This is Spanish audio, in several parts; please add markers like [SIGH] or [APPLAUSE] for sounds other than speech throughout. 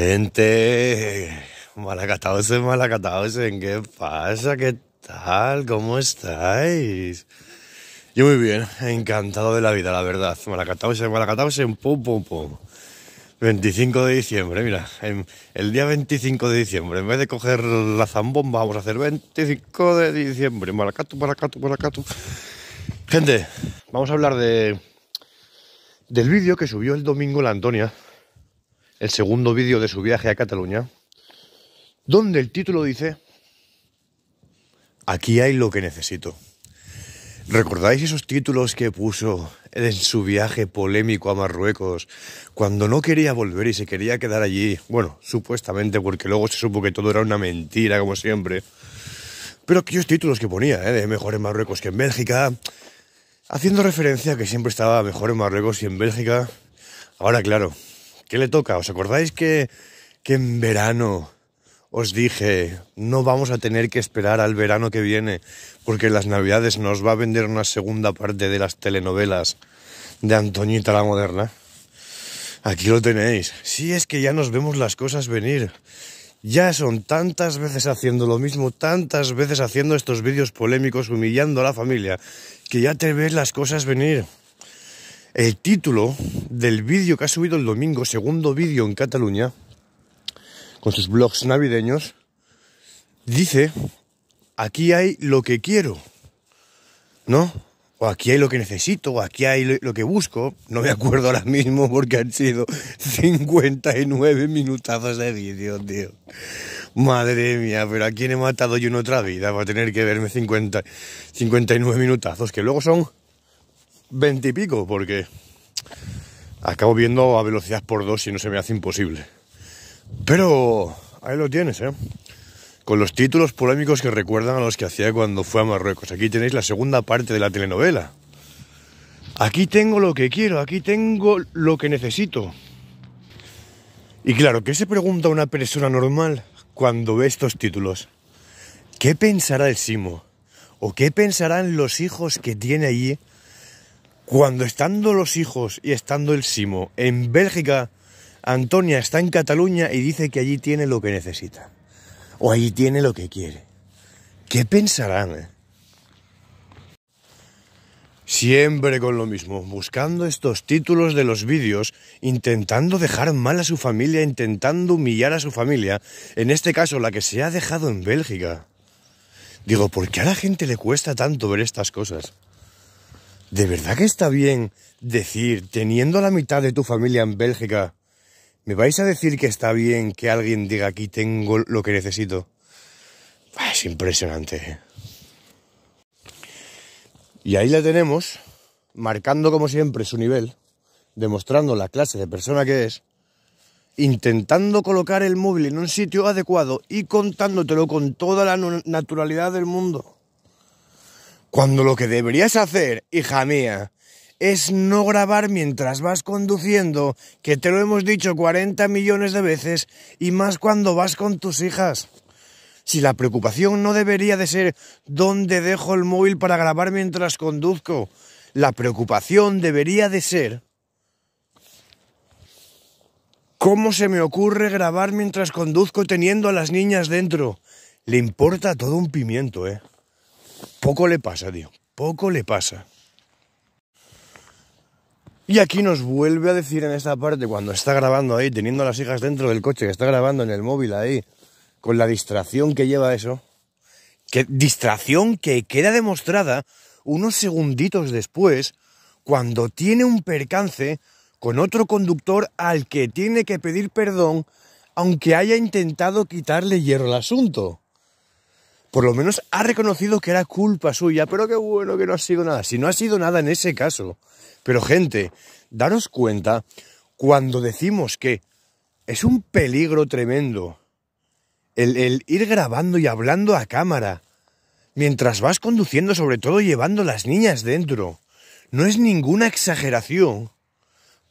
Gente, malacatause, malacatause, ¿qué pasa? ¿Qué tal? ¿Cómo estáis? Yo muy bien, encantado de la vida, la verdad. malacatause, en pum, pum, pum. 25 de diciembre, mira, el día 25 de diciembre, en vez de coger la zambomba, vamos a hacer 25 de diciembre, malacatu, malacatu, malacatu. Gente, vamos a hablar de del vídeo que subió el domingo la Antonia el segundo vídeo de su viaje a Cataluña, donde el título dice, aquí hay lo que necesito. ¿Recordáis esos títulos que puso en su viaje polémico a Marruecos, cuando no quería volver y se quería quedar allí? Bueno, supuestamente, porque luego se supo que todo era una mentira, como siempre. Pero aquellos títulos que ponía, ¿eh? de mejor en Marruecos que en Bélgica, haciendo referencia a que siempre estaba mejor en Marruecos y en Bélgica. Ahora, claro, ¿Qué le toca? ¿Os acordáis que, que en verano os dije, no vamos a tener que esperar al verano que viene, porque las navidades nos va a vender una segunda parte de las telenovelas de Antoñita la Moderna. Aquí lo tenéis. Sí es que ya nos vemos las cosas venir. Ya son tantas veces haciendo lo mismo, tantas veces haciendo estos vídeos polémicos, humillando a la familia, que ya te ves las cosas venir el título del vídeo que ha subido el domingo, segundo vídeo en Cataluña, con sus blogs navideños, dice, aquí hay lo que quiero, ¿no? O aquí hay lo que necesito, o aquí hay lo que busco. No me acuerdo ahora mismo porque han sido 59 minutazos de vídeo, tío. Madre mía, pero ¿a quién he matado yo en otra vida a tener que verme 50, 59 minutazos? Que luego son veintipico, porque acabo viendo a velocidad por dos y no se me hace imposible. Pero ahí lo tienes, ¿eh? Con los títulos polémicos que recuerdan a los que hacía cuando fue a Marruecos. Aquí tenéis la segunda parte de la telenovela. Aquí tengo lo que quiero, aquí tengo lo que necesito. Y claro, ¿qué se pregunta una persona normal cuando ve estos títulos? ¿Qué pensará el Simo? ¿O qué pensarán los hijos que tiene allí cuando estando los hijos y estando el Simo en Bélgica, Antonia está en Cataluña y dice que allí tiene lo que necesita. O allí tiene lo que quiere. ¿Qué pensarán? Eh? Siempre con lo mismo, buscando estos títulos de los vídeos, intentando dejar mal a su familia, intentando humillar a su familia, en este caso la que se ha dejado en Bélgica. Digo, ¿por qué a la gente le cuesta tanto ver estas cosas? ¿De verdad que está bien decir, teniendo la mitad de tu familia en Bélgica, ¿me vais a decir que está bien que alguien diga aquí tengo lo que necesito? Es impresionante. ¿eh? Y ahí la tenemos, marcando como siempre su nivel, demostrando la clase de persona que es, intentando colocar el móvil en un sitio adecuado y contándotelo con toda la naturalidad del mundo. Cuando lo que deberías hacer, hija mía, es no grabar mientras vas conduciendo, que te lo hemos dicho 40 millones de veces, y más cuando vas con tus hijas. Si la preocupación no debería de ser dónde dejo el móvil para grabar mientras conduzco, la preocupación debería de ser cómo se me ocurre grabar mientras conduzco teniendo a las niñas dentro. Le importa todo un pimiento, ¿eh? Poco le pasa, tío. Poco le pasa. Y aquí nos vuelve a decir en esta parte, cuando está grabando ahí, teniendo las hijas dentro del coche, que está grabando en el móvil ahí, con la distracción que lleva eso, que distracción que queda demostrada unos segunditos después, cuando tiene un percance con otro conductor al que tiene que pedir perdón, aunque haya intentado quitarle hierro al asunto por lo menos ha reconocido que era culpa suya, pero qué bueno que no ha sido nada. Si no ha sido nada en ese caso. Pero gente, daros cuenta cuando decimos que es un peligro tremendo el, ir grabando y hablando a cámara mientras vas conduciendo, sobre todo llevando las niñas dentro. No es ninguna exageración,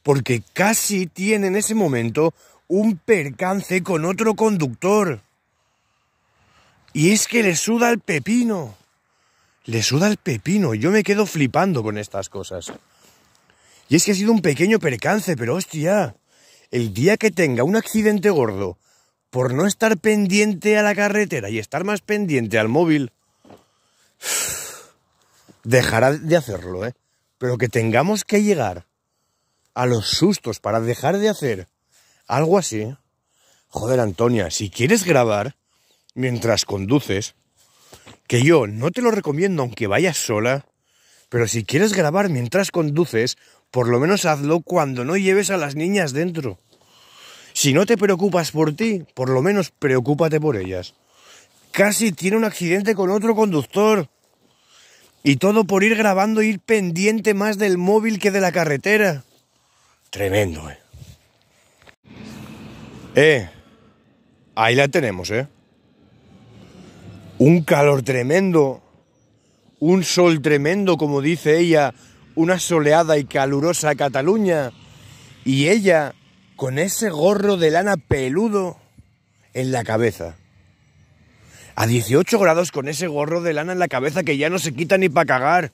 porque casi tiene en ese momento un percance con otro conductor. Y es que le suda el pepino. Le suda el pepino. Yo me quedo flipando con estas cosas. Y es que ha sido un pequeño percance, pero hostia, el día que tenga un accidente gordo por no estar pendiente a la carretera y estar más pendiente al móvil, [SIGHS] dejará de hacerlo, ¿eh? Pero que tengamos que llegar a los sustos para dejar de hacer algo así. Joder, Antonia, si quieres grabar, mientras conduces, que yo no te lo recomiendo aunque vayas sola, pero si quieres grabar mientras conduces, por lo menos hazlo cuando no lleves a las niñas dentro. Si no te preocupas por ti, por lo menos preocúpate por ellas. Casi tiene un accidente con otro conductor. Y todo por ir grabando, ir pendiente más del móvil que de la carretera. Tremendo, eh. Eh, ahí la tenemos, eh un calor tremendo, un sol tremendo, como dice ella, una soleada y calurosa Cataluña, y ella con ese gorro de lana peludo en la cabeza. A 18 grados con ese gorro de lana en la cabeza que ya no se quita ni para cagar.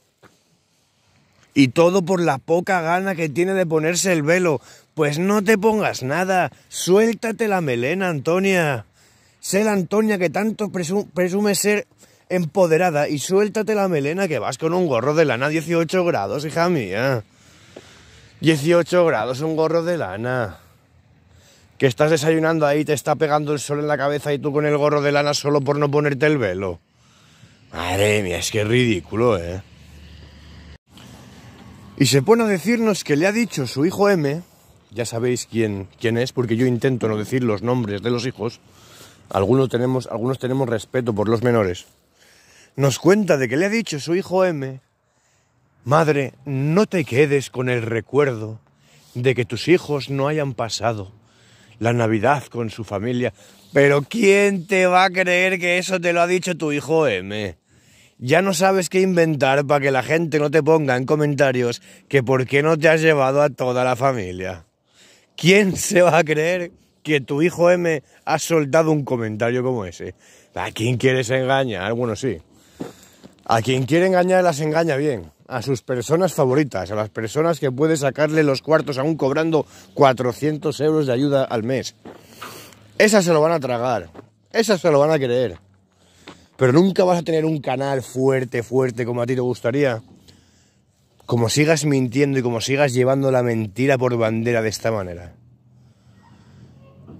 Y todo por la poca gana que tiene de ponerse el velo. Pues no te pongas nada. Suéltate la melena, Antonia. Sé la Antonia que tanto presume ser empoderada y suéltate la melena que vas con un gorro de lana 18 grados, hija mía. 18 grados, un gorro de lana. Que estás desayunando ahí, te está pegando el sol en la cabeza y tú con el gorro de lana solo por no ponerte el velo. Madre mía, es que ridículo, ¿eh? Y se pone a decirnos que le ha dicho su hijo M, ya sabéis quién, quién es, porque yo intento no decir los nombres de los hijos, algunos tenemos, algunos tenemos respeto por los menores. Nos cuenta de que le ha dicho su hijo M, Madre, no te quedes con el recuerdo de que tus hijos no hayan pasado la Navidad con su familia. Pero ¿quién te va a creer que eso te lo ha dicho tu hijo M? Ya no sabes qué inventar para que la gente no te ponga en comentarios que por qué no te has llevado a toda la familia. ¿Quién se va a creer que tu hijo M ha soltado un comentario como ese. ¿A quién quieres engañar? Bueno, sí. A quien quiere engañar las engaña bien. A sus personas favoritas, a las personas que puede sacarle los cuartos aún cobrando 400 euros de ayuda al mes. Esas se lo van a tragar. Esas se lo van a creer. Pero nunca vas a tener un canal fuerte, fuerte como a ti te gustaría. Como sigas mintiendo y como sigas llevando la mentira por bandera de esta manera.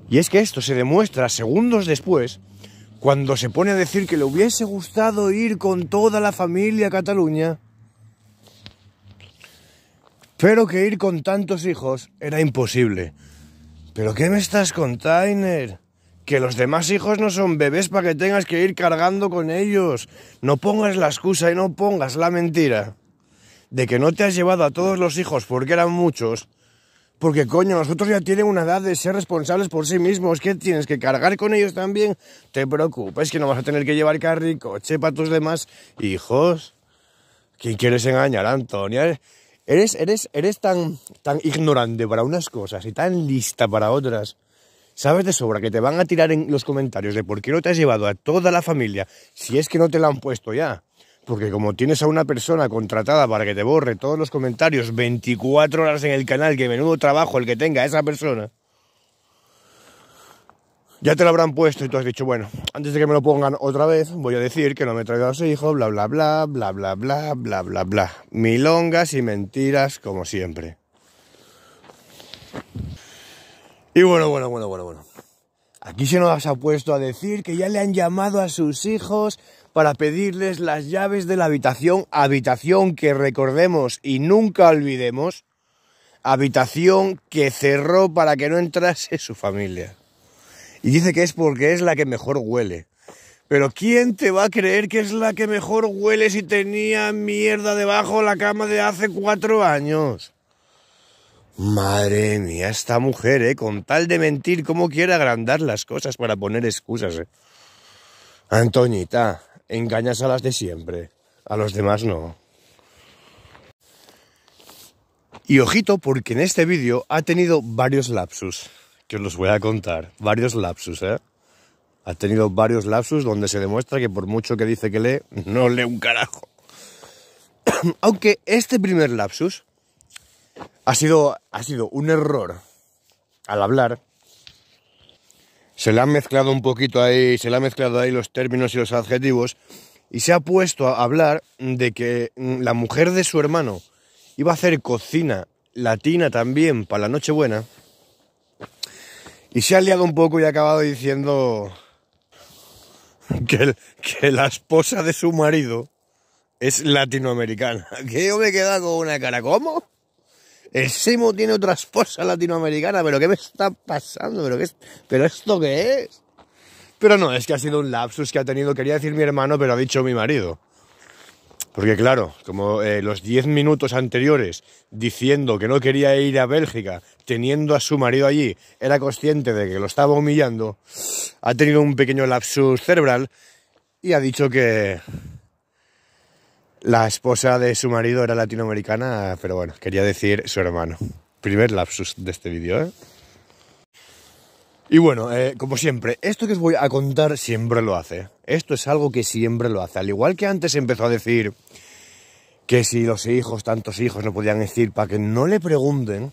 Y es que esto se demuestra segundos después cuando se pone a decir que le hubiese gustado ir con toda la familia a Cataluña, pero que ir con tantos hijos era imposible. ¿Pero qué me estás container? Que los demás hijos no son bebés para que tengas que ir cargando con ellos. No pongas la excusa y no pongas la mentira de que no te has llevado a todos los hijos porque eran muchos porque coño, nosotros ya tienen una edad de ser responsables por sí mismos. ¿Qué tienes que cargar con ellos también? Te preocupes que no vas a tener que llevar carrito. chepa para tus demás hijos. ¿Quién quieres engañar, Antonio? Eres, eres, eres tan, tan ignorante para unas cosas y tan lista para otras. Sabes de sobra que te van a tirar en los comentarios de por qué no te has llevado a toda la familia si es que no te la han puesto ya. Porque como tienes a una persona contratada para que te borre todos los comentarios 24 horas en el canal, que menudo trabajo el que tenga esa persona, ya te lo habrán puesto y tú has dicho, bueno, antes de que me lo pongan otra vez, voy a decir que no me he traído a su hijo, bla, bla, bla, bla, bla, bla, bla, bla, bla. Milongas y mentiras como siempre. Y bueno, bueno, bueno, bueno, bueno. Aquí se nos ha puesto a decir que ya le han llamado a sus hijos para pedirles las llaves de la habitación, habitación que recordemos y nunca olvidemos, habitación que cerró para que no entrase su familia. Y dice que es porque es la que mejor huele. Pero ¿quién te va a creer que es la que mejor huele si tenía mierda debajo de la cama de hace cuatro años? Madre mía, esta mujer, ¿eh? Con tal de mentir, ¿cómo quiere agrandar las cosas para poner excusas, eh? Antoñita, engañas a las de siempre, a los demás no. Y ojito porque en este vídeo ha tenido varios lapsus, que os los voy a contar, varios lapsus, ¿eh? Ha tenido varios lapsus donde se demuestra que por mucho que dice que lee, no lee un carajo. [COUGHS] Aunque este primer lapsus ha sido, ha sido un error al hablar, se le han mezclado un poquito ahí, se le han mezclado ahí los términos y los adjetivos, y se ha puesto a hablar de que mm, la mujer de su hermano iba a hacer cocina latina también para la Nochebuena, y se ha liado un poco y ha acabado diciendo [LAUGHS] que, que la esposa de su marido es latinoamericana. [LAUGHS] Que yo me he quedado con una cara, ¿cómo? El Simo tiene otra esposa latinoamericana, pero ¿qué me está pasando? ¿Pero, qué ¿Pero esto qué es? Pero no, es que ha sido un lapsus que ha tenido, quería decir mi hermano, pero ha dicho mi marido. Porque claro, como eh, los diez minutos anteriores diciendo que no quería ir a Bélgica, teniendo a su marido allí, era consciente de que lo estaba humillando, ha tenido un pequeño lapsus cerebral y ha dicho que, la esposa de su marido era latinoamericana, pero bueno, quería decir su hermano. Primer lapsus de este vídeo, ¿eh? Y bueno, eh, como siempre, esto que os voy a contar siempre lo hace. Esto es algo que siempre lo hace. Al igual que antes empezó a decir que si los hijos, tantos hijos, no podían decir para que no le pregunten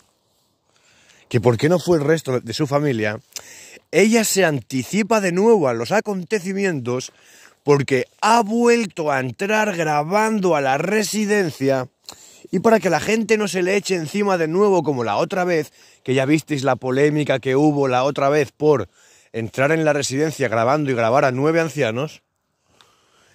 que por qué no fue el resto de su familia, ella se anticipa de nuevo a los acontecimientos porque ha vuelto a entrar grabando a la residencia y para que la gente no se le eche encima de nuevo como la otra vez, que ya visteis la polémica que hubo la otra vez por entrar en la residencia grabando y grabar a nueve ancianos,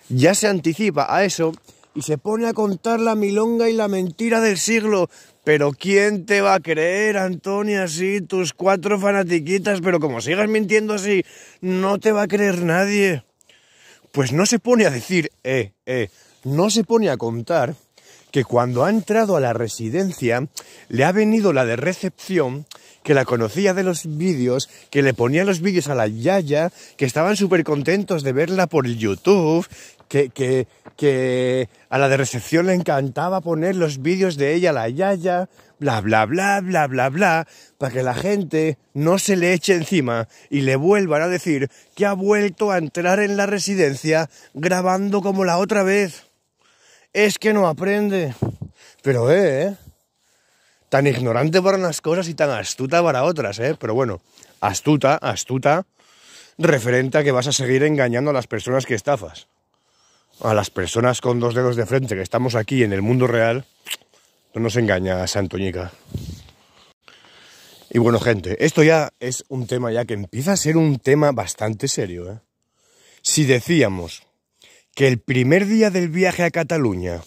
ya se anticipa a eso y se pone a contar la milonga y la mentira del siglo. Pero ¿quién te va a creer, Antonia, Sí, tus cuatro fanatiquitas? Pero como sigas mintiendo así, no te va a creer nadie pues no se pone a decir, eh, eh, no se pone a contar que cuando ha entrado a la residencia le ha venido la de recepción que la conocía de los vídeos, que le ponía los vídeos a la Yaya, que estaban súper contentos de verla por YouTube, que, que, que a la de recepción le encantaba poner los vídeos de ella, la yaya, bla, bla, bla, bla, bla, bla, para que la gente no se le eche encima y le vuelvan a decir que ha vuelto a entrar en la residencia grabando como la otra vez. Es que no aprende. Pero, eh, eh tan ignorante para unas cosas y tan astuta para otras, eh. Pero bueno, astuta, astuta, referente a que vas a seguir engañando a las personas que estafas a las personas con dos dedos de frente que estamos aquí en el mundo real, no nos engaña Santoñica. Y bueno, gente, esto ya es un tema ya que empieza a ser un tema bastante serio. ¿eh? Si decíamos que el primer día del viaje a Cataluña,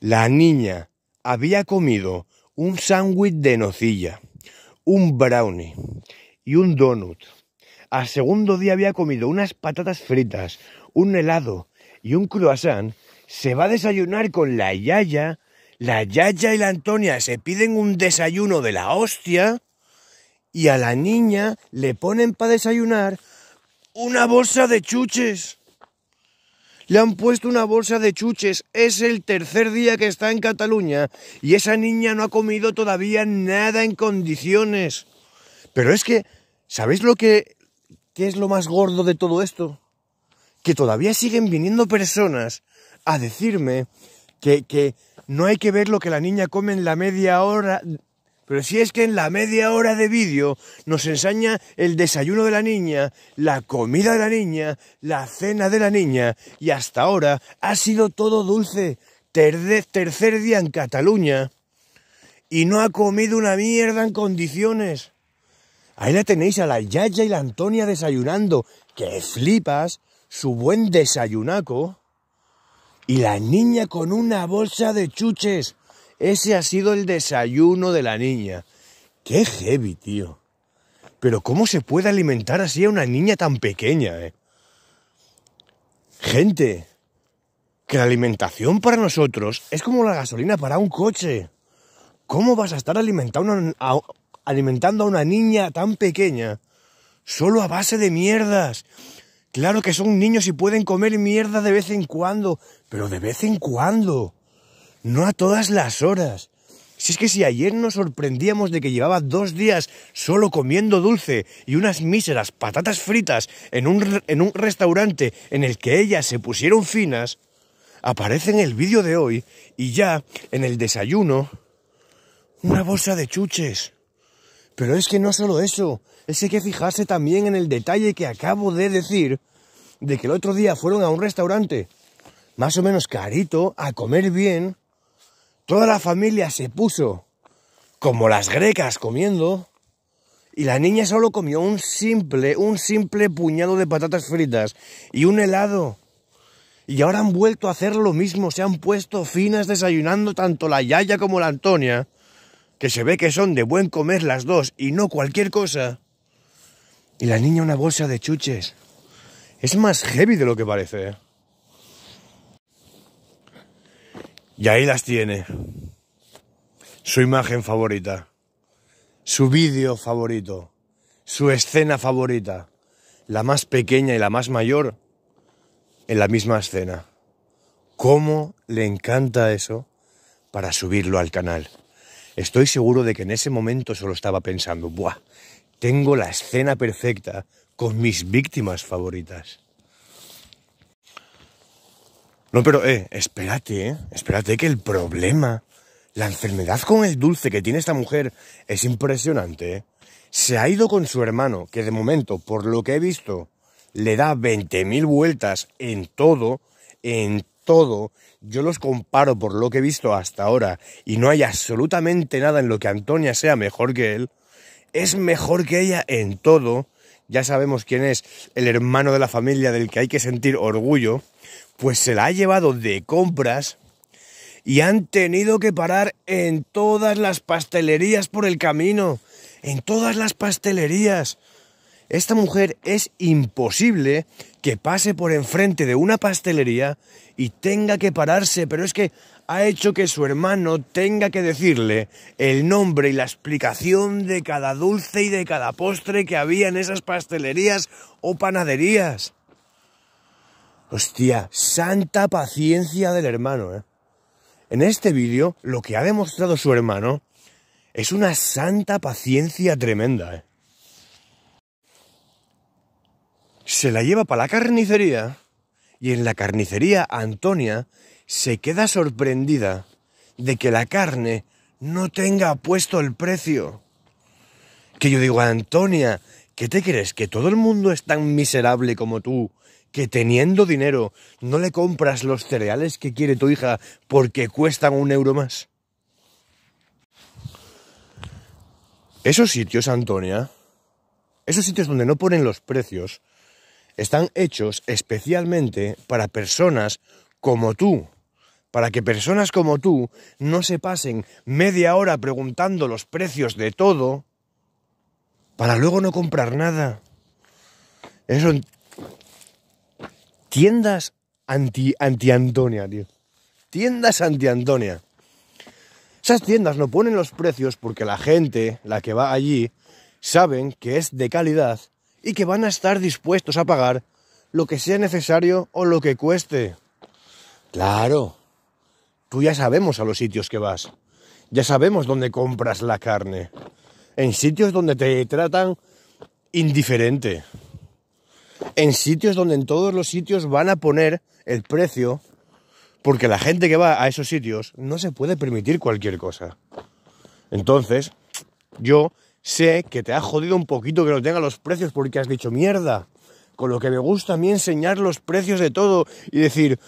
la niña había comido un sándwich de nocilla, un brownie y un donut. Al segundo día había comido unas patatas fritas, un helado, y un croissant, se va a desayunar con la Yaya. La Yaya y la Antonia se piden un desayuno de la hostia y a la niña le ponen para desayunar una bolsa de chuches. Le han puesto una bolsa de chuches. Es el tercer día que está en Cataluña y esa niña no ha comido todavía nada en condiciones. Pero es que, ¿sabéis lo que qué es lo más gordo de todo esto? que todavía siguen viniendo personas a decirme que, que no hay que ver lo que la niña come en la media hora. Pero si es que en la media hora de vídeo nos enseña el desayuno de la niña, la comida de la niña, la cena de la niña, y hasta ahora ha sido todo dulce. tercer día en Cataluña y no ha comido una mierda en condiciones. Ahí la tenéis a la Yaya y la Antonia desayunando, que flipas su buen desayunaco y la niña con una bolsa de chuches. Ese ha sido el desayuno de la niña. Qué heavy, tío. Pero ¿cómo se puede alimentar así a una niña tan pequeña, eh? Gente, que la alimentación para nosotros es como la gasolina para un coche. ¿Cómo vas a estar alimentando a, alimentando a una niña tan pequeña solo a base de mierdas? Claro que son niños y pueden comer mierda de vez en cuando, pero de vez en cuando, no a todas las horas. Si es que si ayer nos sorprendíamos de que llevaba dos días solo comiendo dulce y unas míseras patatas fritas en un, en un restaurante en el que ellas se pusieron finas, aparece en el vídeo de hoy y ya en el desayuno una bolsa de chuches. Pero es que no solo eso, es que hay que fijarse también en el detalle que acabo de decir de que el otro día fueron a un restaurante más o menos carito a comer bien. Toda la familia se puso como las grecas comiendo y la niña solo comió un simple, un simple puñado de patatas fritas y un helado. Y ahora han vuelto a hacer lo mismo, se han puesto finas desayunando tanto la Yaya como la Antonia, que se ve que son de buen comer las dos y no cualquier cosa. Y la niña una bolsa de chuches. Es más heavy de lo que parece. ¿eh? Y ahí las tiene. Su imagen favorita. Su vídeo favorito. Su escena favorita. La más pequeña y la más mayor en la misma escena. ¿Cómo le encanta eso para subirlo al canal? Estoy seguro de que en ese momento solo estaba pensando, ¡buah! tengo la escena perfecta con mis víctimas favoritas. No, pero, eh, espérate, eh, espérate que el problema, la enfermedad con el dulce que tiene esta mujer es impresionante. Eh. Se ha ido con su hermano, que de momento, por lo que he visto, le da 20.000 vueltas en todo, en todo. Yo los comparo por lo que he visto hasta ahora y no hay absolutamente nada en lo que Antonia sea mejor que él es mejor que ella en todo, ya sabemos quién es el hermano de la familia del que hay que sentir orgullo, pues se la ha llevado de compras y han tenido que parar en todas las pastelerías por el camino, en todas las pastelerías. Esta mujer es imposible que pase por enfrente de una pastelería y tenga que pararse, pero es que ha hecho que su hermano tenga que decirle el nombre y la explicación de cada dulce y de cada postre que había en esas pastelerías o panaderías. Hostia, santa paciencia del hermano, ¿eh? En este vídeo, lo que ha demostrado su hermano es una santa paciencia tremenda, ¿eh? Se la lleva para la carnicería y en la carnicería Antonia se queda sorprendida de que la carne no tenga puesto el precio. Que yo digo, Antonia, ¿qué te crees? ¿Que todo el mundo es tan miserable como tú? Que teniendo dinero no le compras los cereales que quiere tu hija porque cuestan un euro más. Esos sitios, Antonia, esos sitios donde no ponen los precios, están hechos especialmente para personas como tú, para que personas como tú no se pasen media hora preguntando los precios de todo para luego no comprar nada. Eso tiendas anti, anti tío. Tiendas anti Antonia. Esas tiendas no ponen los precios porque la gente, la que va allí, saben que es de calidad y que van a estar dispuestos a pagar lo que sea necesario o lo que cueste. Claro, Tú ya sabemos a los sitios que vas. Ya sabemos dónde compras la carne. En sitios donde te tratan indiferente. En sitios donde en todos los sitios van a poner el precio. Porque la gente que va a esos sitios no se puede permitir cualquier cosa. Entonces, yo sé que te ha jodido un poquito que no tenga los precios porque has dicho mierda. Con lo que me gusta a mí enseñar los precios de todo y decir,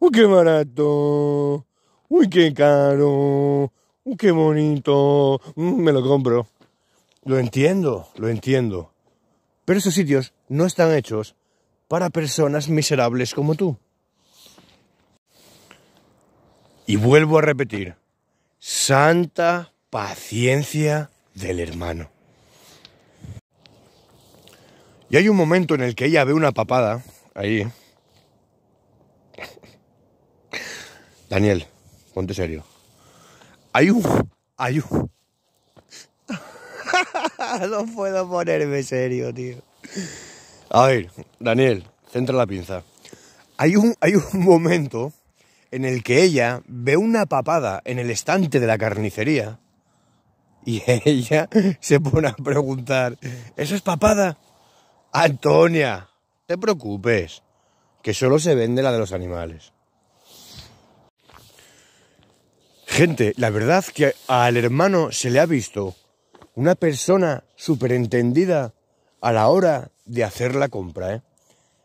¡Uy, ¡Oh, qué barato! uy, qué caro, qué bonito, mm, me lo compro. Lo entiendo, lo entiendo. Pero esos sitios no están hechos para personas miserables como tú. Y vuelvo a repetir, santa paciencia del hermano. Y hay un momento en el que ella ve una papada ahí. [LAUGHS] Daniel, ponte serio. Hay un. Hay un. [LAUGHS] no puedo ponerme serio, tío. A ver, Daniel, centra la pinza. Hay un, hay un momento en el que ella ve una papada en el estante de la carnicería y [LAUGHS] ella se pone a preguntar, ¿eso es papada? Antonia, te preocupes, que solo se vende la de los animales. Gente, la verdad que al hermano se le ha visto una persona superentendida a la hora de hacer la compra, ¿eh?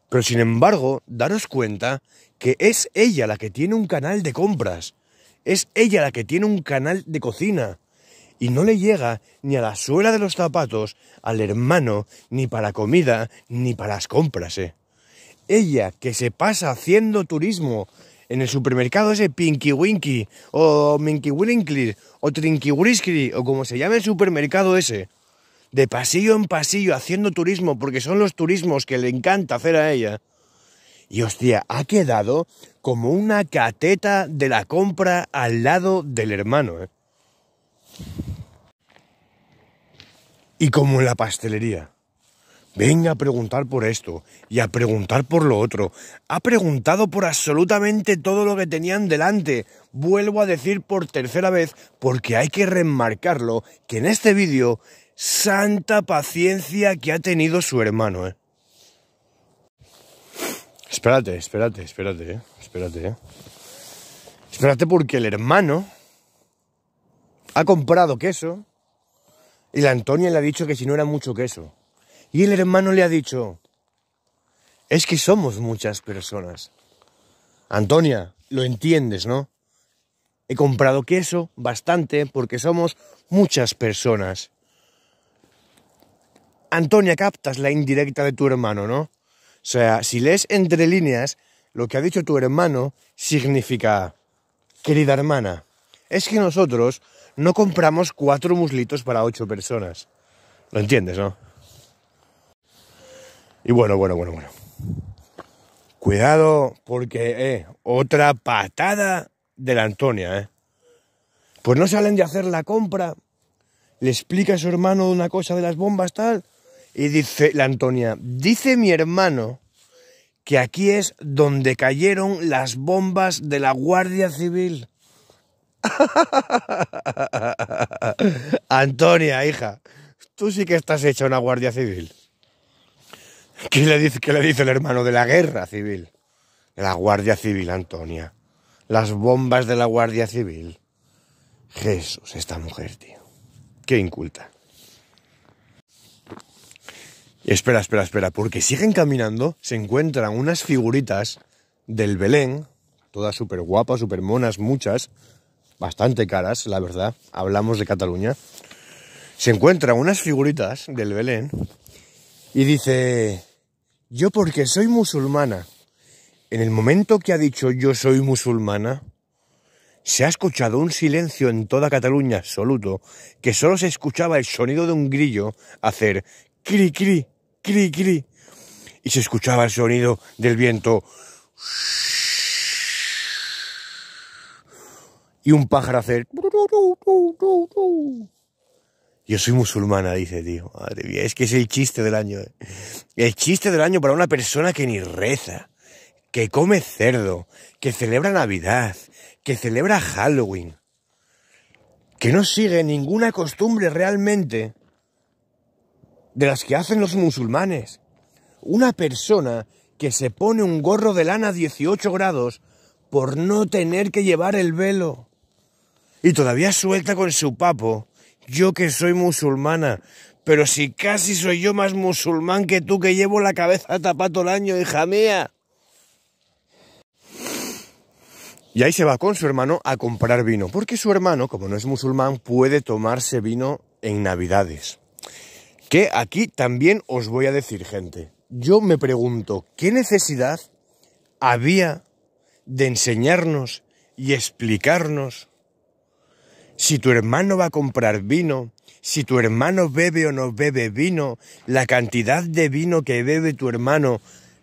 Pero sin embargo, daros cuenta que es ella la que tiene un canal de compras. Es ella la que tiene un canal de cocina. Y no le llega ni a la suela de los zapatos al hermano, ni para comida, ni para las compras, ¿eh? Ella que se pasa haciendo turismo en el supermercado ese Pinky Winky o Minky Winkly o Trinky o como se llame el supermercado ese. De pasillo en pasillo haciendo turismo porque son los turismos que le encanta hacer a ella. Y hostia, ha quedado como una cateta de la compra al lado del hermano. ¿eh? Y como en la pastelería. Venga a preguntar por esto y a preguntar por lo otro. Ha preguntado por absolutamente todo lo que tenían delante. Vuelvo a decir por tercera vez, porque hay que remarcarlo, que en este vídeo, santa paciencia que ha tenido su hermano. ¿eh? Espérate, espérate, espérate, ¿eh? espérate. ¿eh? Espérate porque el hermano ha comprado queso y la Antonia le ha dicho que si no era mucho queso. Y el hermano le ha dicho, es que somos muchas personas. Antonia, lo entiendes, ¿no? He comprado queso bastante porque somos muchas personas. Antonia, captas la indirecta de tu hermano, ¿no? O sea, si lees entre líneas, lo que ha dicho tu hermano significa, querida hermana, es que nosotros no compramos cuatro muslitos para ocho personas. ¿Lo entiendes, no? Y bueno, bueno, bueno, bueno. Cuidado, porque eh, otra patada de la Antonia, ¿eh? Pues no salen de hacer la compra, le explica a su hermano una cosa de las bombas, tal, y dice la Antonia, dice mi hermano que aquí es donde cayeron las bombas de la Guardia Civil. [LAUGHS] Antonia, hija, tú sí que estás hecha una Guardia Civil. ¿Qué le, dice, le dice el hermano de la guerra civil? De la Guardia Civil, Antonia. Las bombas de la Guardia Civil. Jesús, esta mujer, tío. Qué inculta. Espera, espera, espera, porque siguen caminando, se encuentran unas figuritas del Belén, todas súper guapas, súper monas, muchas, bastante caras, la verdad, hablamos de Cataluña. Se encuentran unas figuritas del Belén y dice, yo porque soy musulmana. En el momento que ha dicho yo soy musulmana, se ha escuchado un silencio en toda Cataluña absoluto, que solo se escuchaba el sonido de un grillo hacer cri cri, cri cri, y se escuchaba el sonido del viento y un pájaro hacer yo soy musulmana, dice, tío. Madre mía, es que es el chiste del año. Eh. El chiste del año para una persona que ni reza, que come cerdo, que celebra Navidad, que celebra Halloween, que no sigue ninguna costumbre realmente de las que hacen los musulmanes. Una persona que se pone un gorro de lana a 18 grados por no tener que llevar el velo. Y todavía suelta con su papo yo que soy musulmana. Pero si casi soy yo más musulmán que tú que llevo la cabeza tapada todo el año, hija mía. Y ahí se va con su hermano a comprar vino, porque su hermano, como no es musulmán, puede tomarse vino en Navidades. Que aquí también os voy a decir, gente, yo me pregunto, ¿qué necesidad había de enseñarnos y explicarnos si tu hermano va a comprar vino, si tu hermano bebe o no bebe vino, la cantidad de vino que bebe tu hermano,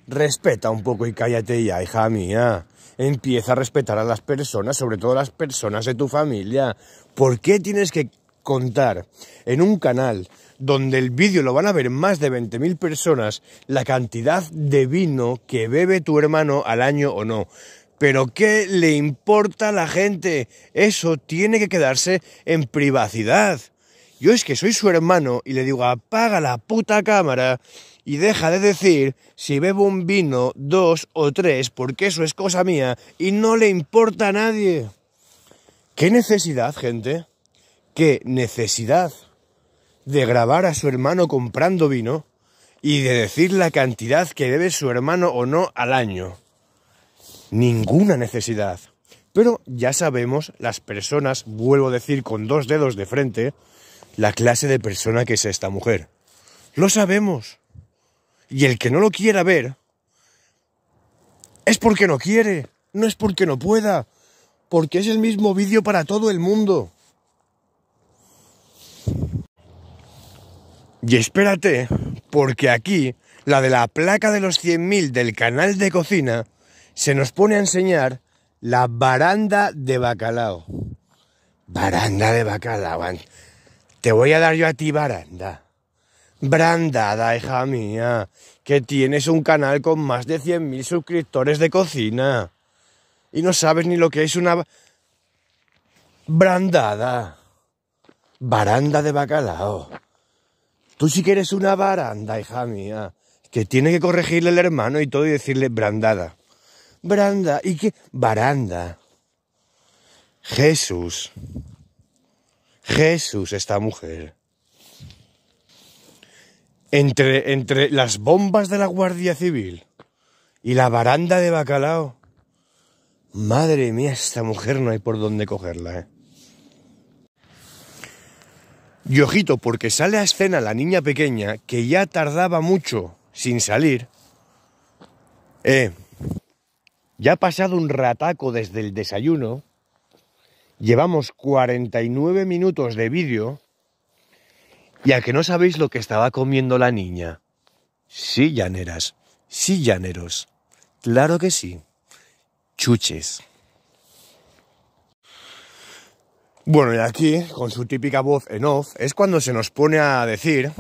respeta un poco y cállate ya, hija mía. Empieza a respetar a las personas, sobre todo a las personas de tu familia. ¿Por qué tienes que contar en un canal donde el vídeo lo van a ver más de 20.000 personas la cantidad de vino que bebe tu hermano al año o no? Pero ¿qué le importa a la gente? Eso tiene que quedarse en privacidad. Yo es que soy su hermano y le digo, apaga la puta cámara y deja de decir si bebo un vino, dos o tres, porque eso es cosa mía y no le importa a nadie. ¿Qué necesidad, gente? ¿Qué necesidad de grabar a su hermano comprando vino y de decir la cantidad que debe su hermano o no al año? ninguna necesidad. Pero ya sabemos, las personas, vuelvo a decir con dos dedos de frente, la clase de persona que es esta mujer. Lo sabemos. Y el que no lo quiera ver es porque no quiere, no es porque no pueda, porque es el mismo vídeo para todo el mundo. Y espérate, porque aquí, la de la placa de los 100.000 del canal de cocina, se nos pone a enseñar la baranda de bacalao. Baranda de bacalao. Te voy a dar yo a ti baranda. Brandada, hija mía, que tienes un canal con más de 100.000 suscriptores de cocina. Y no sabes ni lo que es una... Brandada. Baranda de bacalao. Tú sí que eres una baranda, hija mía, que tiene que corregirle el hermano y todo y decirle brandada. Branda. ¿Y qué? Baranda. Jesús. Jesús, esta mujer. Entre, entre las bombas de la Guardia Civil y la baranda de bacalao. Madre mía, esta mujer no hay por dónde cogerla, ¿eh? Y ojito, porque sale a escena la niña pequeña que ya tardaba mucho sin salir. Eh, ya ha pasado un rataco desde el desayuno. Llevamos 49 minutos de vídeo. Y a que no sabéis lo que estaba comiendo la niña. Sí, llaneras. Sí, llaneros. Claro que sí. Chuches. Bueno, y aquí, con su típica voz en off, es cuando se nos pone a decir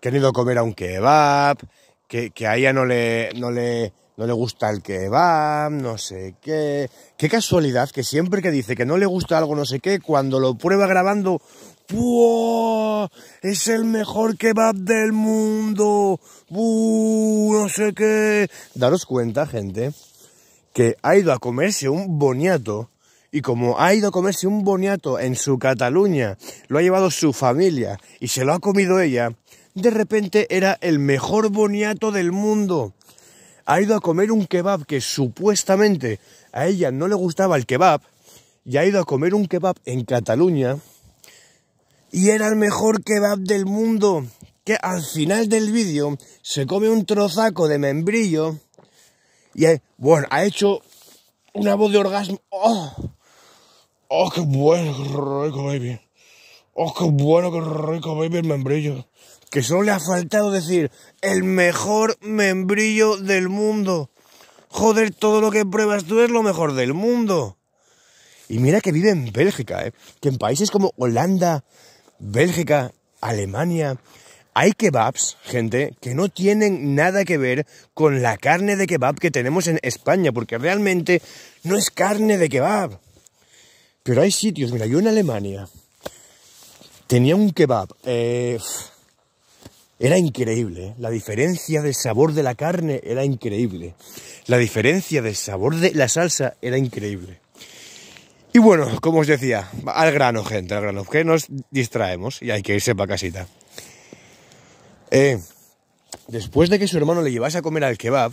que han ido a comer a un kebab, que, que a ella no le, no le no le gusta el kebab... no sé qué. Qué casualidad que siempre que dice que no le gusta algo, no sé qué, cuando lo prueba grabando, ...buah... Es el mejor kebab del mundo. ...buah... No sé qué. Daros cuenta, gente, que ha ido a comerse un boniato. Y como ha ido a comerse un boniato en su Cataluña, lo ha llevado su familia y se lo ha comido ella, de repente era el mejor boniato del mundo ha ido a comer un kebab que supuestamente a ella no le gustaba el kebab y ha ido a comer un kebab en Cataluña y era el mejor kebab del mundo. Que al final del vídeo se come un trozaco de membrillo y bueno, ha hecho una voz de orgasmo. ¡Oh! ¡Oh, qué bueno, qué rico, baby! ¡Oh, qué bueno, qué rico, baby, el membrillo! que solo le ha faltado decir el mejor membrillo del mundo. Joder, todo lo que pruebas tú es lo mejor del mundo. Y mira que vive en Bélgica, ¿eh? que en países como Holanda, Bélgica, Alemania, hay kebabs, gente, que no tienen nada que ver con la carne de kebab que tenemos en España, porque realmente no es carne de kebab. Pero hay sitios, mira, yo en Alemania tenía un kebab. Eh, era increíble, ¿eh? la diferencia del sabor de la carne era increíble. La diferencia del sabor de la salsa era increíble. Y bueno, como os decía, al grano, gente, al grano, que nos distraemos y hay que irse para casita. Eh, después de que su hermano le llevase a comer al kebab,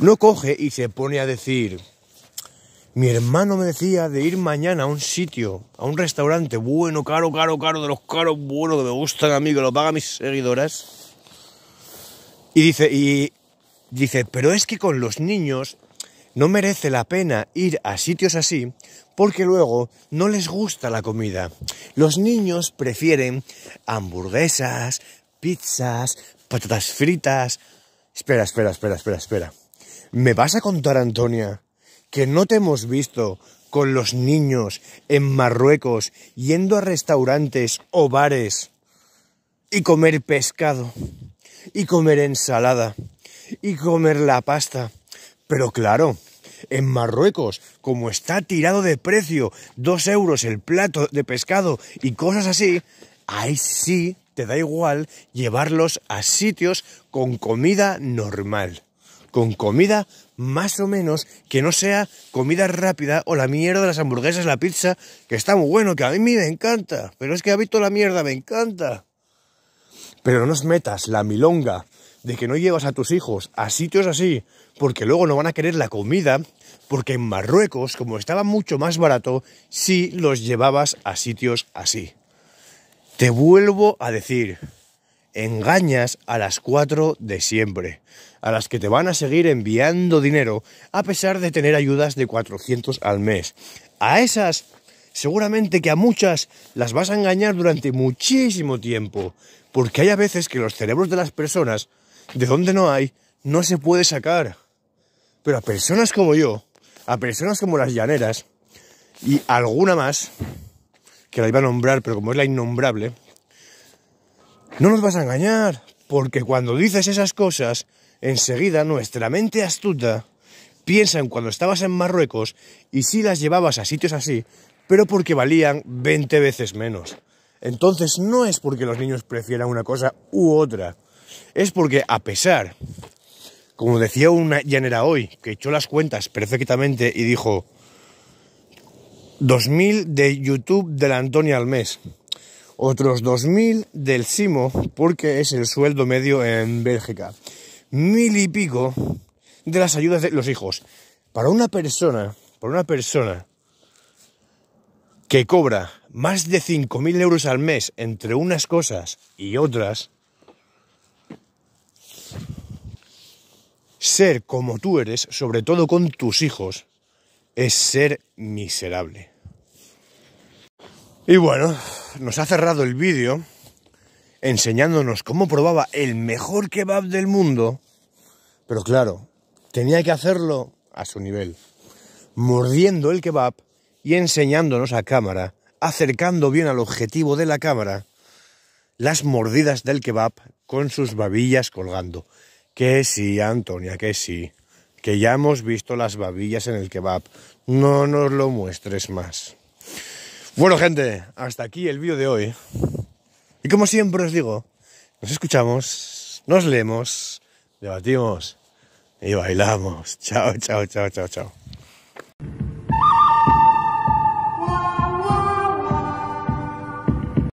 no coge y se pone a decir, mi hermano me decía de ir mañana a un sitio, a un restaurante bueno, caro, caro, caro, de los caros buenos que me gustan a mí, que lo pagan mis seguidoras. Y dice, y dice, pero es que con los niños no merece la pena ir a sitios así porque luego no les gusta la comida. Los niños prefieren hamburguesas, pizzas, patatas fritas. Espera, espera, espera, espera, espera. ¿Me vas a contar, Antonia, que no te hemos visto con los niños en Marruecos yendo a restaurantes o bares y comer pescado y comer ensalada y comer la pasta. Pero claro, en Marruecos, como está tirado de precio, dos euros el plato de pescado y cosas así, ahí sí te da igual llevarlos a sitios con comida normal, con comida más o menos, que no sea comida rápida o la mierda de las hamburguesas, la pizza, que está muy bueno, que a mí me encanta, pero es que habito la mierda, me encanta. Pero no nos metas la milonga de que no llevas a tus hijos a sitios así, porque luego no van a querer la comida, porque en Marruecos, como estaba mucho más barato, sí los llevabas a sitios así. Te vuelvo a decir, engañas a las 4 de siempre a las que te van a seguir enviando dinero a pesar de tener ayudas de 400 al mes. A esas seguramente que a muchas las vas a engañar durante muchísimo tiempo, porque hay a veces que los cerebros de las personas, de donde no hay, no se puede sacar. Pero a personas como yo, a personas como las llaneras, y alguna más, que la iba a nombrar, pero como es la innombrable, no nos vas a engañar, porque cuando dices esas cosas, Enseguida nuestra mente astuta piensa en cuando estabas en Marruecos y si las llevabas a sitios así, pero porque valían 20 veces menos. Entonces no es porque los niños prefieran una cosa u otra, es porque a pesar, como decía una llanera hoy, que echó las cuentas perfectamente y dijo 2.000 de YouTube de la Antonia al mes, otros 2.000 del Simo, porque es el sueldo medio en Bélgica mil y pico de las ayudas de los hijos. Para una persona, por una persona que cobra más de 5.000 euros al mes entre unas cosas y otras, ser como tú eres, sobre todo con tus hijos, es ser miserable. Y bueno, nos ha cerrado el vídeo enseñándonos cómo probaba el mejor kebab del mundo, pero claro, tenía que hacerlo a su nivel, mordiendo el kebab y enseñándonos a cámara, acercando bien al objetivo de la cámara, las mordidas del kebab con sus babillas colgando. Que sí, Antonia, que sí, que ya hemos visto las babillas en el kebab, no nos lo muestres más. Bueno, gente, hasta aquí el vídeo de hoy. Y como siempre os digo, nos escuchamos, nos leemos, debatimos y bailamos. Chao, chao, chao, chao, chao.